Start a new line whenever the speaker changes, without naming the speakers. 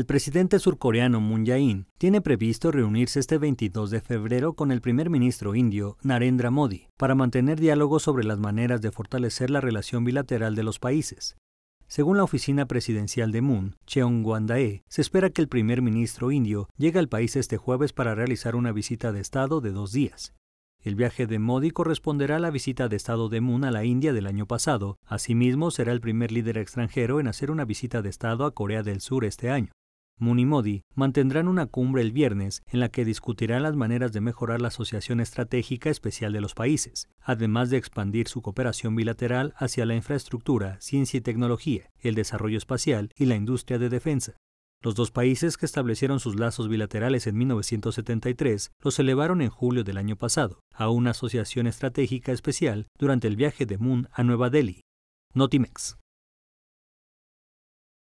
El presidente surcoreano Moon Jae-in tiene previsto reunirse este 22 de febrero con el primer ministro indio Narendra Modi para mantener diálogo sobre las maneras de fortalecer la relación bilateral de los países. Según la oficina presidencial de Moon, Cheong Dae, se espera que el primer ministro indio llegue al país este jueves para realizar una visita de Estado de dos días. El viaje de Modi corresponderá a la visita de Estado de Moon a la India del año pasado. Asimismo, será el primer líder extranjero en hacer una visita de Estado a Corea del Sur este año y Moon Modi mantendrán una cumbre el viernes en la que discutirán las maneras de mejorar la asociación estratégica especial de los países, además de expandir su cooperación bilateral hacia la infraestructura, ciencia y tecnología, el desarrollo espacial y la industria de defensa. Los dos países que establecieron sus lazos bilaterales en 1973 los elevaron en julio del año pasado a una asociación estratégica especial durante el viaje de Moon a Nueva Delhi. Notimex.